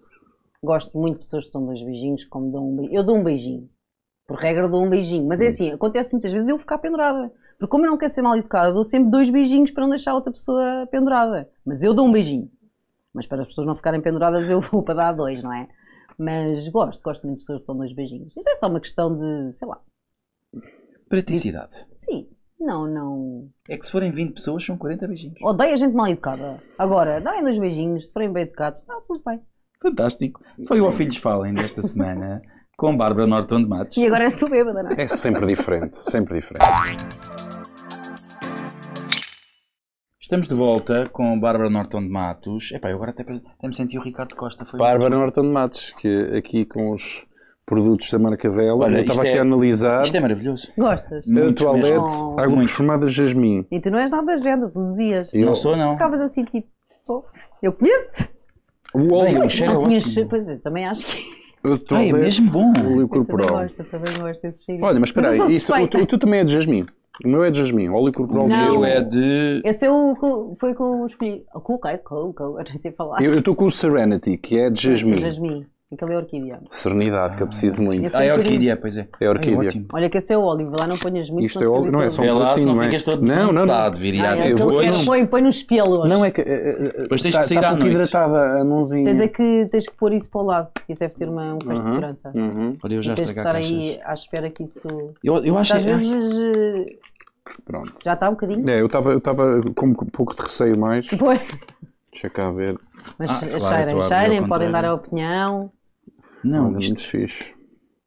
Gosto muito de pessoas que dão dois beijinhos, como dão um beijinho. Eu dou um beijinho. Por regra dou um beijinho. Mas é hum. assim, acontece muitas vezes eu ficar pendurada. Porque como eu não quero ser mal educada, dou sempre dois beijinhos para não deixar outra pessoa pendurada. Mas eu dou um beijinho. Mas para as pessoas não ficarem penduradas, eu vou para dar dois, não é? Mas gosto, gosto muito de pessoas que dão dois beijinhos. Isto é só uma questão de, sei lá. Praticidade. Sim. Não, não. É que se forem 20 pessoas, são 40 beijinhos. Odeio a gente mal educada. Agora, dêem dois beijinhos, se forem bem educados, está tudo bem. Fantástico. Foi o Filhos Falem desta semana. com Bárbara Norton de Matos. E agora estou bêbada, não é? É sempre diferente, sempre diferente. Estamos de volta com Bárbara Norton de Matos. Epá, eu agora até, até me senti o Ricardo Costa. Foi Bárbara muito... Norton de Matos, que aqui com os produtos da marca Vela. Olha, eu estava aqui é, a analisar. Isto é maravilhoso. Gostas? Muito toalete, mesmo. água oh. muito. perfumada de é jasmim. E tu não és nada agenda, tu dizias. Eu não sou, não. Ficavas assim, tipo, oh, eu conheço-te. O Bem, eu cheiro Pois eu é, também acho que... Eu estou Ai, é mesmo bom. Óleo corporal. Eu também gosto, eu também gosto Olha, mas espera aí, isso, o, tu- o teu também é de jasmim. O meu é de jasmim, óleo corporal de O meu é de. Esse é o que foi o eu escolhi. O que eu- que eu- não sei falar. Eu estou com o Serenity, que é de é jasmim. Jasmine. Aquele é orquídea. Serenidade, que eu preciso ah, muito. É ah, é orquídea, pois é. É orquídea. Olha que esse é o óleo, lá não ponhas muito. Isto é óleo- não é só um- Vê lá, se não é? Não, não, não. desidratado, viria Ah, é, põe, põe nos pelos. Não é que. Eh, eh, eh, Depois tens de tá- sair tá à noite. hidratada a mãozinha. Tens é que, tens que pôr isso para o lado. Isso deve ter uma, um feixe de uhum, segurança. Uhum. Olha, eu já tens de estar caixas. aí à espera que isso. Eu, eu acho Às vezes Pronto. já está um bocadinho. É, eu estava eu com um pouco de receio mais. Pois. Deixa cá ver. Mas Ah, claro, cheirem, a cheirem, podem dar a opinião. Não, Olha, isto... muito fixe.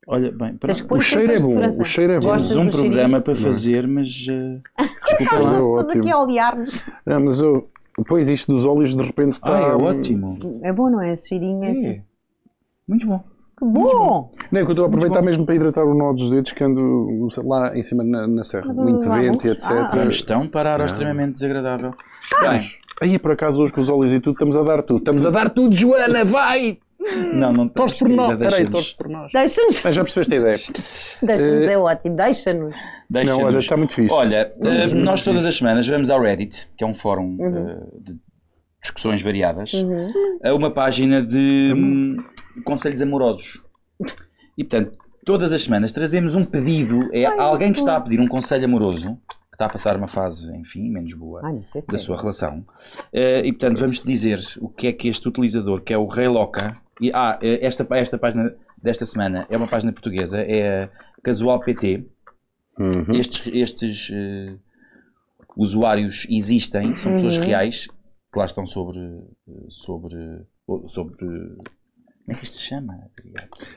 Olha, bem, pronto. O é cheiro é bom, o cheiro é bom. Temos um programa para fazer, mas. Uh, desculpa lá. Estamos é aqui a olhar-nos. Não, mas eu. Pois isto dos óleos de repente está. Ah, é ótimo. É bom, não é? Cheirinho. É. é. Assim. Muito bom. Que bom! Não, é que eu estou a aproveitar mesmo para hidratar o nó dos dedos que ando lá em cima na, na serra. Muito vento e etc. Ah. Estão parar ao extremamente desagradável. Bem. Aí por acaso hoje com os óleos e tudo estamos a dar tudo. Estamos a dar tudo, Joana, vai! Não, não torce por nós. por nós. Deixa-nos. Mas já percebeste a ideia. Deixa-nos, é eh, ótimo, deixa-nos. Deixa não, olha, está muito fixe. Olha, uh, nós todas as semanas vamos ao Reddit, que é um fórum uhum. uh, de discussões variadas, uhum. a uma página de uhum. Hum, conselhos amorosos. E portanto, todas as semanas trazemos um pedido, é Ai, alguém que está a pedir um conselho amoroso está a passar uma fase, enfim, menos boa ah, da é. sua relação. Uh, e portanto, vamos dizer o que é que este utilizador, que é o Rei Loca, e, ah, eh, esta, esta página desta semana é uma página portuguesa, é Casual PT. Uhum. Estes, estes uh, usuários existem, são pessoas uhum. reais que lá estão sobre. sobre. sobre como é que isto se chama?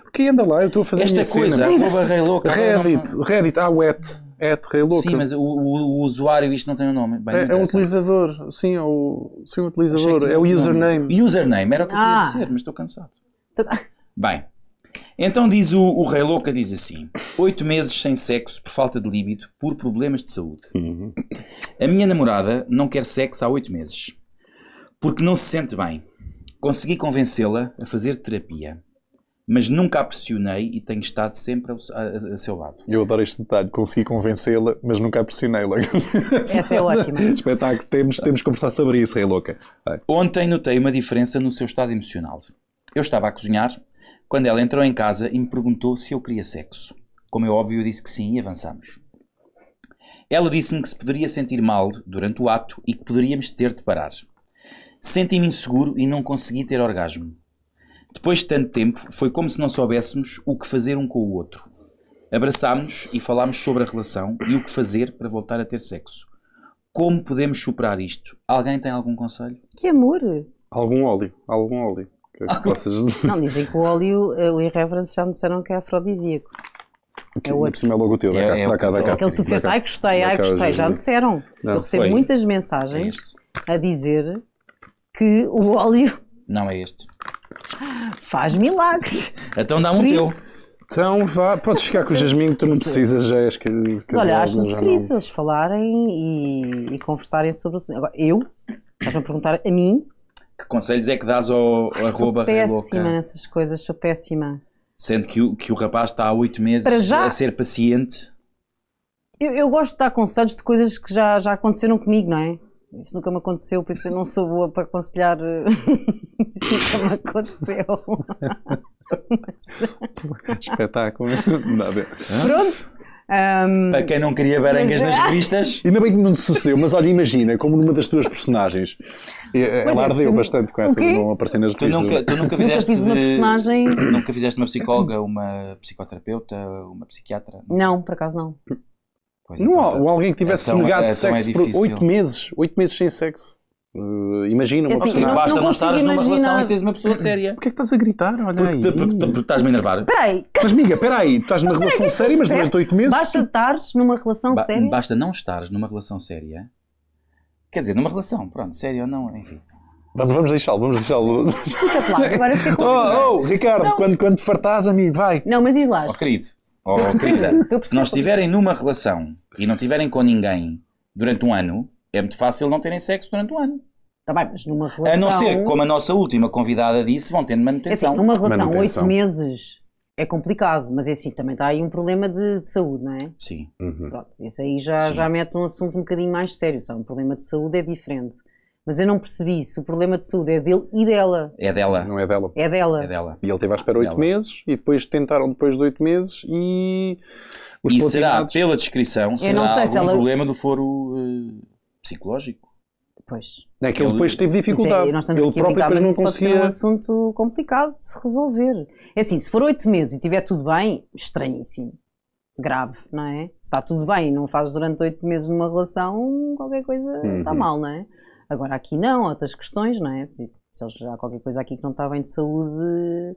O que anda lá? Eu estou a fazer Esta coisa, cena. Reddit, Reddit, a wet é o rei Louca. Sim, mas o, o, o usuário, isto não tem o um nome. Bem, é, é um utilizador, sim, é o, sim, o utilizador, é o username. Username, era o que eu queria ah. dizer, mas estou cansado. Tá. Bem, então diz o, o Rei Louca, diz assim, oito meses sem sexo por falta de líbido, por problemas de saúde. Uhum. A minha namorada não quer sexo há oito meses, porque não se sente bem. Consegui convencê-la a fazer terapia mas nunca a pressionei e tenho estado sempre a, a, a seu lado. Eu adoro este detalhe, consegui convencê-la, mas nunca a pressionei logo. Essa é ótima. Espetáculo, temos, temos que conversar sobre isso, Rei Louca. Vai. Ontem notei uma diferença no seu estado emocional. Eu estava a cozinhar quando ela entrou em casa e me perguntou se eu queria sexo. Como é óbvio, eu disse que sim e avançamos. Ela disse-me que se poderia sentir mal durante o ato e que poderíamos ter de parar. Senti-me inseguro e não consegui ter orgasmo. Depois de tanto tempo, foi como se não soubéssemos o que fazer um com o outro. Abraçámos-nos e falámos sobre a relação e o que fazer para voltar a ter sexo. Como podemos superar isto? Alguém tem algum conselho? Que amor! Algum óleo, algum óleo. Que possas... Não, dizem que o óleo, eh, o Irreverence já me disseram que é afrodisíaco. Que, é outro. Por cima é logo o teu, é, cá, é da cá. Aquele que tu disseste, ai gostei, ai gostei, já me disseram. Não, Eu recebo foi. muitas mensagens é a dizer que o óleo não é este. Faz milagres. Então dá-me um teu. Então vá, podes ficar com o Jasmine que tu não precisas, já és que. olha, acho muito querido eles falarem e, e conversarem sobre o assunto. Agora, eu, estás-me a perguntar a mim. Que conselhos é que dás ao Ai, arroba Sou péssima Reloca? nessas coisas, sou péssima. Sendo que o, que o rapaz está há oito meses já, a ser paciente. Eu, eu gosto de dar conselhos de coisas que já, já aconteceram comigo, não é? Isso nunca me aconteceu, por isso eu não sou boa para aconselhar. Eh, isso nunca me aconteceu. Espetáculo. Pronto. Um, ehm, para quem não queria berengas mas... nas é. revistas. Ainda bem que não te sucedeu, mas olha, imagina, como numa das tuas personagens. Eh, ela ardeu bastante com essa que vão aparecer nas revistas. Tu nunca, tu nunca fizeste. Nunca, de, personagem... nunca fizeste uma psicóloga, uma psicóloga, uma psicoterapeuta, uma psiquiatra? Não, por acaso não. Pois não, então, tá. ou alguém que tivesse então, é- negado é, sexo então é por oito meses, oito meses sem sexo. Uh, imagina uma é assim, pessoa. basta não, não estares numa relação e seres uma pessoa séria. Uhum. Porquê é que estás a gritar? Olha porque, aí. Porque, porque, porque estás-me a enervar. Peraí. Mas, amiga, peraí, Tu estás numa relação é séria, mas durante oito meses. Basta estares numa relação ba séria. Basta não estares numa relação séria. Quer dizer, numa relação, pronto, séria ou não, enfim. Vamos, vamos deixá-lo, vamos deixá-lo. Fica lá, agora fica oh, oh, Ricardo, quando, quando fartás a vai. Não, mas diz lá. Oh, querido, ou querida, se não estiverem numa relação e não estiverem com ninguém durante um ano, é muito fácil não terem sexo durante um ano. Tá bem, mas numa relação... A não ser, como a nossa última convidada disse, vão tendo manutenção. É assim, numa relação, oito meses é complicado, mas é assim, também está aí um problema de, de saúde, não é? Sim. Uhum. Pronto, isso aí já, Sim. já mete um assunto um bocadinho mais sério. Só um problema de saúde é diferente. Mas eu não percebi se o problema de saúde é dele e dela. É dela. Não é dela. É dela. É dela. E ele teve à espera é oito meses e depois tentaram depois de oito meses e. Os e será, pela descrição, eu será sei, algum ela... problema do foro uh, psicológico. Pois. É que ele depois teve é, dificuldade. É, ele próprio depois não conseguia. É um assunto complicado de se resolver. É assim, se for oito meses e tiver tudo bem, estranhíssimo. Grave, não é? Se está tudo bem e não faz durante oito meses numa relação, qualquer coisa uhum. está mal, não é? Agora aqui não, outras questões, não é? Tipo, se há qualquer coisa aqui que não está bem de saúde,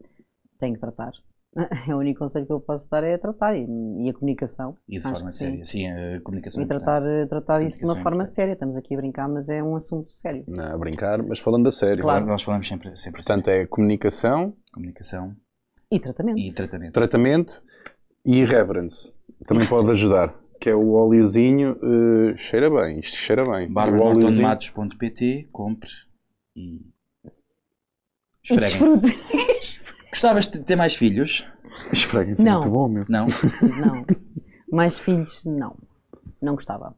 tem que tratar. É o único conselho que eu posso dar é tratar e, e a comunicação. E de forma séria, sim. sim, a comunicação. E é tratar, eh, tratar isso de uma é forma importante. séria. Estamos aqui a brincar, mas é um assunto sério. Não, a brincar, mas falando a sério. Claro, é? nós falamos sempre, sempre assim. Portanto, é comunicação. Comunicação. E tratamento. E tratamento. Tratamento e reverence. Também pode ajudar que é o óleozinho, uh, cheira bem, isto cheira bem. barbarosnortomatos.pt, compre e... Esfreguem-se. Gostavas de ter mais filhos? Esfreguem-se, é muito bom, meu. Não? Não. Mais filhos, não. Não gostava.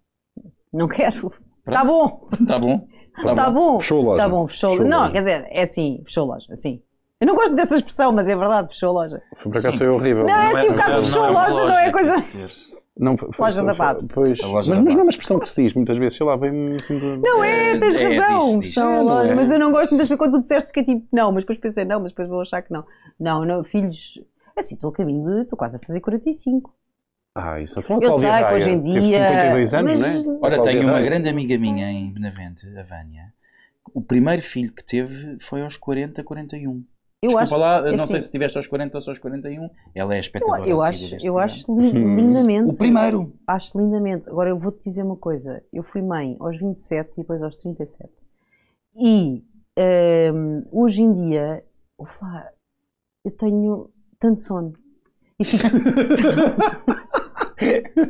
Não quero. Está bom. Está bom. Está tá bom. Fechou a loja. Está bom, fechou. fechou não, quer dizer, é assim, fechou a loja, assim. Eu não gosto dessa expressão, mas é verdade, fechou a loja. Foi por acaso foi horrível. Não, é, é assim o bocado fechou a loja, não é, é coisa. Não, loja da Babs. Pois, mas, mas não é uma expressão que se diz muitas vezes, sei lá, vem. Assim não é, é tens razão. São loja mas eu não gosto muitas vezes quando tu disseste que é tipo, não, mas depois pensei, não, mas depois vou achar que não. Não, não, filhos, assim, estou a caminho de. estou quase a fazer 45. Ah, isso é tão Eu sei que hoje em dia. Teve 52 anos, não é? Ora, tenho uma grande amiga minha em Benavente, a Vânia. O primeiro filho que teve foi aos 40, 41. Desculpa acho, lá, é não assim, sei se estiveste aos 40 ou só aos 41, ela é espectadora. Eu, eu acho, eu acho lindamente. o primeiro. Acho lindamente. Agora eu vou-te dizer uma coisa. Eu fui mãe aos 27 e depois aos 37. E um, ehm, hoje em dia, vou falar, eu tenho tanto sono. E fico...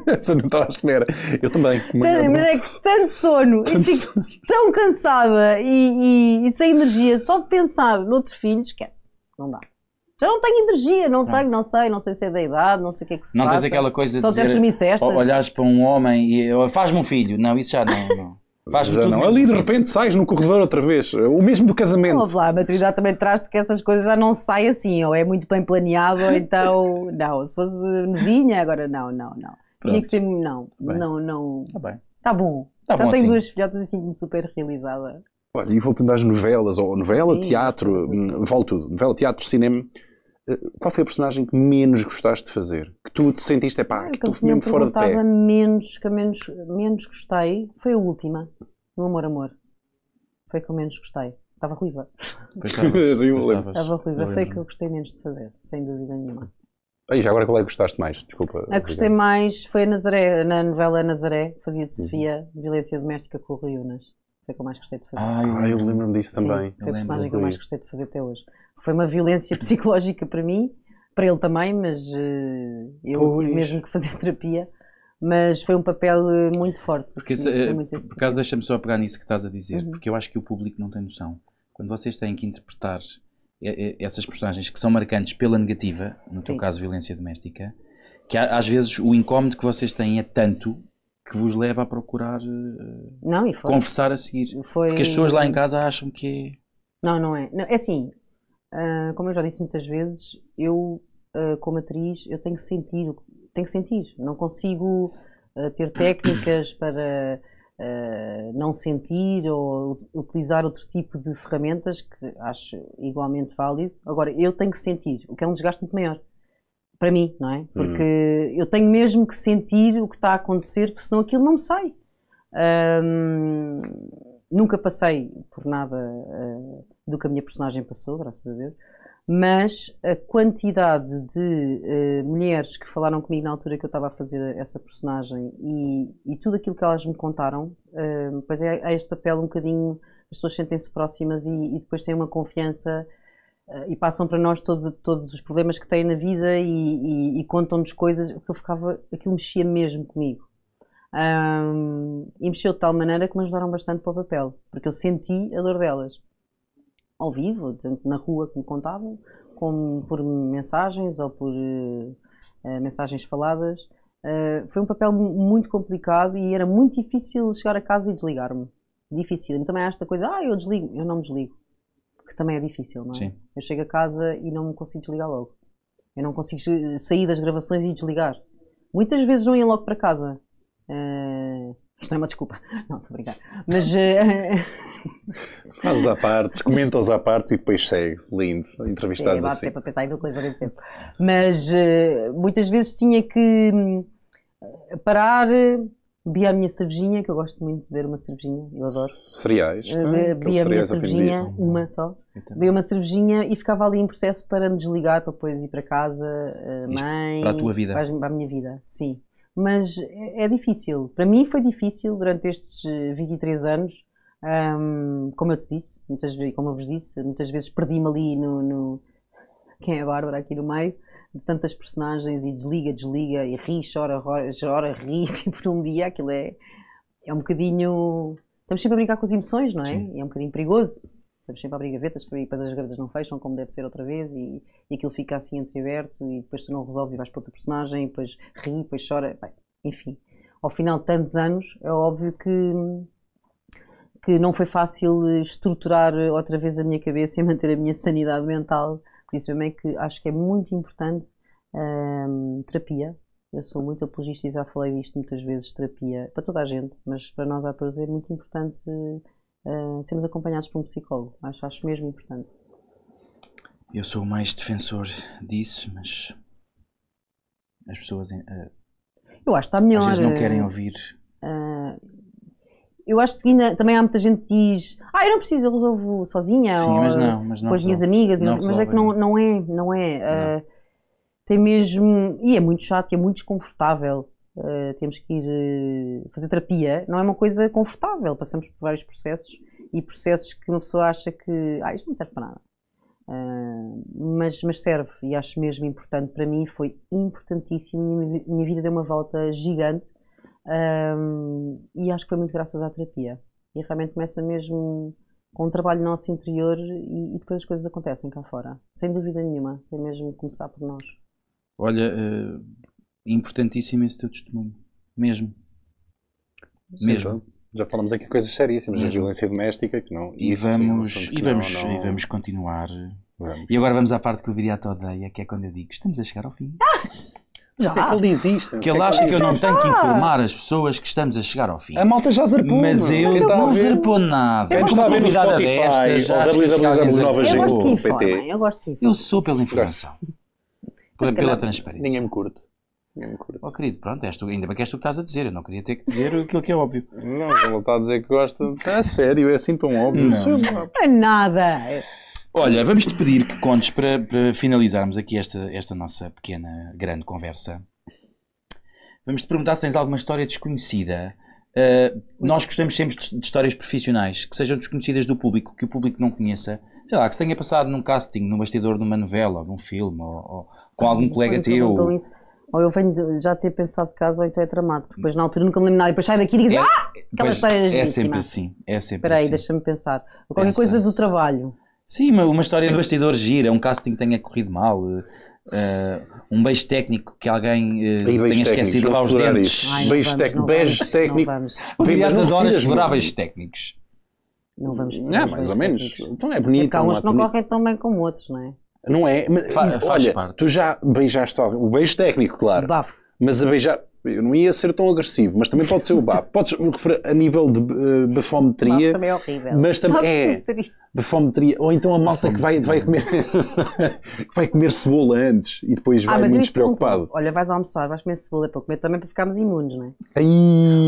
Essa não estava à espera. Eu também. Mas, mas é que tanto sono, tanto e fico sono. tão cansada e, e, e, sem energia, só de pensar noutro filho, esquece. Não dá. Já não tenho energia, não Pronto. tenho, não sei, não sei se é da idade, não sei o que é que se Não passa. tens aquela coisa Só de dizer, olhares para um homem e faz-me um filho. Não, isso já não. não. Faz já não. Ali de repente sais no corredor outra vez. O mesmo do casamento. Vamos lá, a maturidade também traz-te que essas coisas já não saem assim, ou é muito bem planeado, ou então. Não, se fosse eh, novinha, agora não, não, não. Tinha que ser. Não, bem. não, não. Está bem. Está bom. Tá então bom, já tenho assim. duas filhotas e sinto-me super realizada. Olha, e voltando às novelas, ou novela, Sim. teatro, vale tudo. Novela, teatro, cinema. Eh, qual foi a personagem que menos gostaste de fazer? Que tu te sentiste, é pá, ah, que tu mesmo fora de pé? menos, que menos, menos gostei, foi a última, no Amor Amor. Foi que eu menos gostei. Estava ruiva. Estava ruiva. Foi que eu gostei menos de fazer, sem dúvida nenhuma. E já agora qual é que gostaste mais? Desculpa. A que gostei mais foi a Nazaré, na novela Nazaré, fazia de uhum. Sofia, uhum. violência doméstica com o Rio Unas. Foi o que eu mais gostei de fazer. Ah, eu, ah, eu lembro-me disso também. Sim, foi a personagem que eu mais gostei de fazer até hoje. Foi uma violência psicológica para mim, para ele também, mas uh, eu pois. mesmo que fazer terapia. Mas foi um papel eh, muito forte. Porque, se, é, muito por acaso, deixa-me só pegar nisso que estás a dizer, uhum. porque eu acho que o público não tem noção. Quando vocês têm que interpretar eh, essas personagens que são marcantes pela negativa, no teu caso violência doméstica, que às vezes o incómodo que vocês têm é tanto que vos leva a procurar eh, não, foi, conversar a seguir. Foi, Porque as pessoas lá em casa acham que é. Não, não é. Não, é assim, uh, como eu já disse muitas vezes, eu, uh, como atriz, eu tenho que sentir, tenho que sentir. Não consigo ah, ter técnicas para não sentir ou utilizar outro tipo de ferramentas que acho igualmente válido. Agora, eu tenho que sentir, o que é um desgaste muito maior para mim, não é? Porque uhum. eu tenho mesmo que sentir o que está a acontecer, porque senão aquilo não me sai. nunca passei por nada uh, do que a minha personagem passou, graças a Deus, mas a quantidade de uh, mulheres que falaram comigo na altura que eu estava a fazer essa personagem e, e tudo aquilo que elas me contaram, uh, pois é, há é este papel um bocadinho, as pessoas sentem-se próximas e, e, depois têm uma confiança eh, e passam para nós todo, todos os problemas que têm na vida e, e, e contam-nos coisas que eu ficava, aquilo mexia mesmo comigo. Um, e mexeu de tal maneira que me ajudaram bastante para o papel, porque eu senti a dor delas ao vivo, tanto na rua que me contavam, como por mensagens ou por uh, mensagens faladas. Uh, foi um papel muito complicado e era muito difícil chegar a casa e desligar-me. Difícil. E também há esta coisa, ah, eu desligo. Eu não me desligo também é difícil, não é? Sim. Eu chego a casa e não me consigo desligar logo. Eu não consigo sair das gravações e desligar. Muitas vezes não ia logo para casa. Uh, isto não é uma desculpa. Não, estou a brincar. Mas. Uh... Fazes à parte, comenta-os à parte e depois segue. Lindo. Entrevistados é, assim. sempre a pensar em mil coisas tempo. Mas uh, muitas vezes tinha que hum, parar, Bebi a minha cervejinha, que eu gosto muito de beber uma cervejinha, eu adoro. Cereais? beia eh, é? Bebi a minha cervejinha, uma só. Bebi uma cervejinha e ficava ali em processo para me desligar, para depois ir para casa, eh, mãe. para a tua vida? Para a minha vida, sim. Mas é, é difícil. Para mim foi difícil durante estes 23 eh, anos. Um, como eu te disse, muitas vezes, como eu vos disse, muitas vezes perdi-me ali no, no, Quem é a Bárbara aqui no meio? de tantas personagens e desliga, desliga e ri, chora, chora, ri ri, tipo num dia aquilo é, é um bocadinho. Estamos sempre a brincar com as emoções, não é? E é um bocadinho perigoso. Estamos sempre a abrir gavetas e depois as gavetas não fecham como deve ser outra vez e, e aquilo fica assim entreaberto e depois tu não resolves e vais para outro personagem e depois ri, depois chora. Bem, enfim, ao final de tantos anos é óbvio que que não foi fácil estruturar outra vez a minha cabeça e manter a minha sanidade mental por isso também que acho que é muito importante um, terapia. Eu sou muito apologista e já falei disto muitas vezes, terapia, para toda a gente, mas para nós atores é muito importante uh, sermos acompanhados por um psicólogo. Acho, acho mesmo importante. Eu sou mais defensor disso, mas as pessoas... Uh, eu acho que está melhor. Às vezes não eh, querem ouvir... Uh, eu acho que ainda também há muita gente que diz ah, eu não preciso, eu resolvo sozinha Sim, ou, mas não, mas não com as minhas amigas, mas, resolve, é que não, não é, não é. Não. Uh, tem mesmo, e é muito chato e é muito desconfortável. Uh, temos que ir uh, fazer terapia, não é uma coisa confortável, passamos por vários processos e processos que uma pessoa acha que ah, isto não serve para nada. mas, mas serve e acho mesmo importante para mim, foi importantíssimo, minha, minha vida deu uma volta gigante um, e acho que foi muito graças à terapia. E realmente começa mesmo com o trabalho nosso interior e, e depois as coisas acontecem cá fora, sem dúvida nenhuma. É mesmo começar por nós. Olha, uh, importantíssimo esse teu testemunho, mesmo. Sim, mesmo. Então, já falamos aqui coisas seríssimas, a violência doméstica, que não. E vamos, e vamos, não, não... e vamos continuar. Vamos. E agora vamos à parte que eu viria à tua odeia, que é quando eu digo: estamos a chegar ao fim. Já. Porque é que ele diz isto? Que ele é acha que, eu não tenho que informar as pessoas que estamos a chegar ao fim. A malta já zarpou. Mas eu não zarpou nada. Eu gosto de convidada destas. Eu gosto de Eu sou pela informação. Pela transparência. Ninguém me curte. Oh, querido, pronto, és tu, ainda bem que és tu que estás a dizer. Eu não queria ter que dizer aquilo que é óbvio. Não, ele está a dizer que gosta. É sério, é assim tão óbvio. Não, é não. é nada. Olha, vamos te pedir que contes para, para finalizarmos aqui esta, esta nossa pequena, grande conversa. Vamos te perguntar se tens alguma história desconhecida. Uh, nós gostamos sempre de, de, histórias profissionais que sejam desconhecidas do público, que o público não conheça. Sei lá, que se tenha passado num casting, num bastidor de uma novela, de um filme, ou, ou com algum colega teu. Ou eu venho já ter pensado de casa, ou então é tramado. Porque depois na altura nunca me lembro nada. E depois saio daqui e digo, é, ah! Aquela história era É sempre assim. É sempre Espera aí, assim. deixa-me pensar. Qual qualquer Pensa. coisa do trabalho. Sim, uma, uma história Sim. de bastidores gira, é um casting que tenha corrido mal. Uh, um beijo técnico que alguém uh, tenha esquecido de lavar os dentes. Ai, beijo, vamos, te beijo vamos, técnico. O Viriato adora beijos técnicos. Não vamos. Não, é, mais ou menos. Então é bonito. Porque há uns que não correm tão bem como outros, não é? Não é? Mas, Fa faz olha, parte. tu já beijaste alguém. O beijo técnico, claro. Bafo. Mas a beijar. Eu não ia ser tão agressivo, mas também pode ser o bafo. Podes referir a nível de uh, eh, bafometria. Bafo também é horrível. Mas também é. é bafometria, ou então a malta que vai, vai comer que vai comer cebola antes e depois ah, vai ah, muito despreocupado. Olha, vais almoçar, vais comer cebola para comer também para ficarmos imunes, não é? Ai,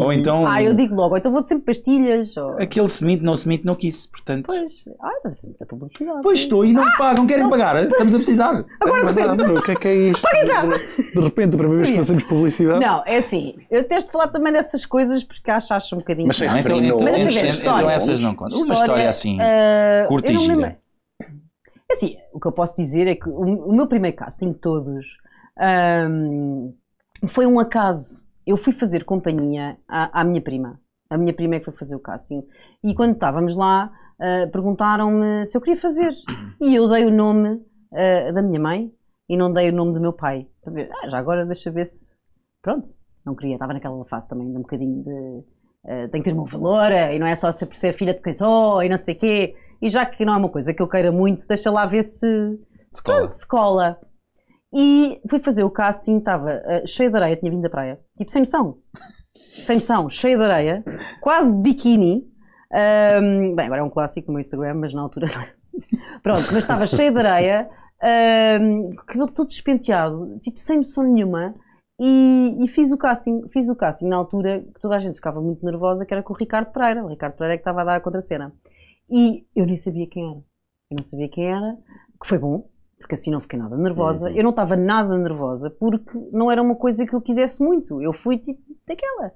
ou então. Ah, eu digo logo, ou então vou sempre pastilhas. Ou... Aquele semente, não semente, não quis, portanto. Pois, ah, estás a fazer muita publicidade. Pois estou e não ah, pagam, querem não... pagar, estamos a precisar. Agora de repente. O que é que é isto? já! De repente, para primeira vez que fazemos publicidade. Não, é assim, eu de falar também dessas coisas porque acho, acho um bocadinho. Mas, não, ah, então, então, então, então, essas não contam. Uma história assim. Ah, Uh, Curta e gira. É assim, o que eu posso dizer é que o, meu primeiro casting de todos um, foi um acaso. Eu fui fazer companhia à, à, minha prima. A minha prima é que foi fazer o casting. E quando estávamos lá, uh, perguntaram-me se eu queria fazer. E eu dei o nome uh, da minha mãe e não dei o nome do meu pai. Ah, já agora deixa ver se. Pronto, não queria. Estava naquela fase também de um bocadinho de. Uh, tem que ter um valor e não é só ser, ser filha de quem sou e não sei o quê. E já que não é uma coisa que eu queira muito, deixa lá ver se, se, cola. se cola. E fui fazer o casting, estava uh, cheio de areia, tinha vindo da praia. Tipo, sem noção. Sem noção, cheio de areia, quase de biquíni. Um, bem, agora é um clássico no meu Instagram, mas na altura não. É. Pronto, mas estava cheio de areia, um, cabelo todo despenteado, tipo, sem noção nenhuma. E, e, fiz o casting, fiz o casting na altura que toda a gente ficava muito nervosa, que era com o Ricardo Pereira. O Ricardo Pereira é que estava a dar a contracena. E eu nem sabia quem era. Eu não sabia quem era, que foi bom, porque assim não fiquei nada nervosa. Uhum. Eu não estava nada nervosa porque não era uma coisa que eu quisesse muito. Eu fui tipo daquela.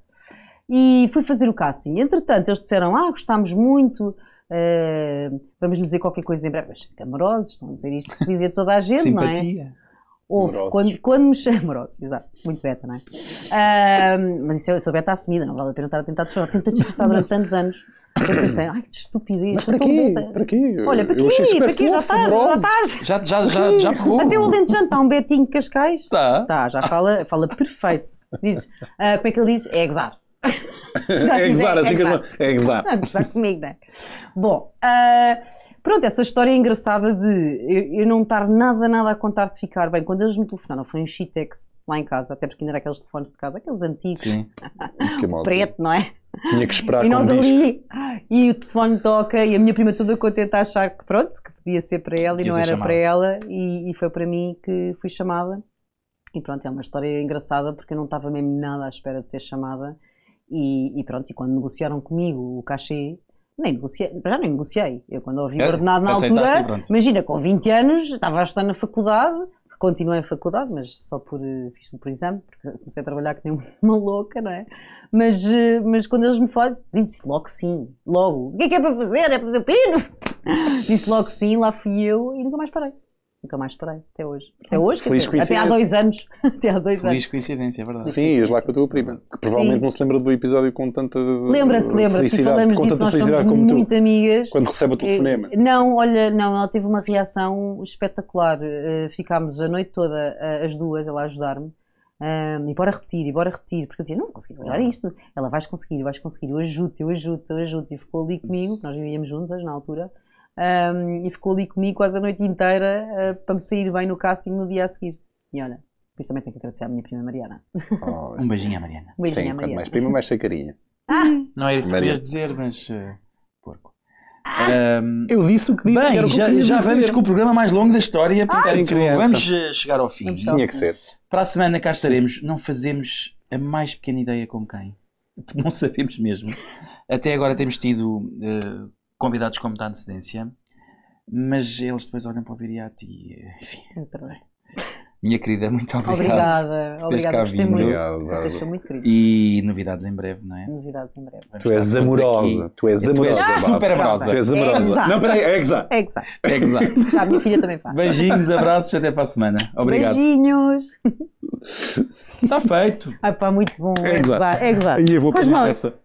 E fui fazer o casting. Entretanto, eles disseram: Ah, gostámos muito. Uh, vamos lhe dizer qualquer coisa em breve. Mas amorosos, estão a dizer isto que dizia toda a gente, Simpatia. não é? Houve, quando, quando me chamam amorosos, exato, muito beta, não é? Uh, mas isso eu sou beta assumida, não vale a pena estar a tentar disfarçar. Tentei disfarçar durante tantos anos. Eu pensei, ai que estupidez. Mas para quê? Para quê? Olha, para quê? Para quê? Já estás, já estás. Já, já, já, já pegou. Até o de está um Betinho Cascais. Está. está já fala, fala perfeito. Diz, uh, como é que ele diz? É exar. é exar, é assim que É exar. está comigo, não é? Bom, uh, pronto, essa história é engraçada de eu, não estar nada, nada a contar de ficar bem. Quando eles me telefonaram, foi um shitex lá em casa, até porque ainda era aqueles telefones de casa, aqueles antigos. Sim. preto, não é? Tinha que esperar E nós um ali, e o telefone toca, e a minha prima toda contenta a achar que pronto, que podia ser para ela e não era chamada. para ela, e, e foi para mim que fui chamada. E pronto, é uma história engraçada porque eu não estava mesmo nada à espera de ser chamada. E, e pronto, e quando negociaram comigo o cachê, nem negociei, já nem negociei. Eu quando ouvi o é? ordenado na altura, imagina, com 20 anos, estava a estudar na faculdade, continuei a faculdade, mas só por, eh, fiz por exame, porque comecei a trabalhar que nem uma louca, não é? Mas, eh, mas quando eles me fazem, disse logo sim, logo. O que é que é para fazer? É para fazer pino? Disse logo sim, lá fui eu e nunca mais parei. Nunca mais parei, até hoje. Até hoje, Feliz dizer, até há dois anos. até há dois Feliz anos. coincidência, é verdade. Sim, ias lá com a tua prima, que provavelmente Sim. não se lembra do episódio com tanta Lembra-se, lembra-se. Falamos com disso, nós somos como muito tu, amigas. Quando recebe o telefonema. Eh, não, olha, não, ela teve uma reação espetacular. Eh, ficámos a noite toda, eh, as duas, ela a ajudar-me. Um, e bora repetir, e bora repetir, porque eu dizia, não, consegui olhar isto, ela vais conseguir, vais conseguir, eu ajudo, eu ajudo, eu ajudo, e ficou ali comigo, nós vivíamos juntas na altura, um, e ficou ali comigo quase a noite inteira uh, para me sair bem no casting no dia a seguir. E olha, também tenho que agradecer à minha prima Mariana. Oh, um beijinho à Mariana. Um beijinho Sim, à Mariana. mais prima, mais sacarinha. Ah! Não era isso que querias dizer, mas. Uh, porco. Ah, eu disse o que disse. Bem, que já, que já vamos com o programa mais longo da história. Portanto, ah, vamos chegar ao fim. Tinha que, que ser. Para a semana cá estaremos. Não fazemos a mais pequena ideia com quem. Não sabemos mesmo. Até agora temos tido. Uh, convidados com muita antecedência, mas eles depois olham para o Viriato e. Ah, enfim. É minha querida, muito obrigado. Obrigada, obrigada por ter muito. Vocês são muito queridos. E novidades em breve, não é? Novidades em breve. Tu és amorosa. Tu és amorosa. Tu és super amorosa. Tu és amorosa. É não, peraí, é exato. É exato. É exato. Já a minha filha também faz. Beijinhos, abraços, até para a semana. Obrigado. Beijinhos. Está feito. Ah, pá, muito bom. É exato. É exato. E é eu vou pegar essa.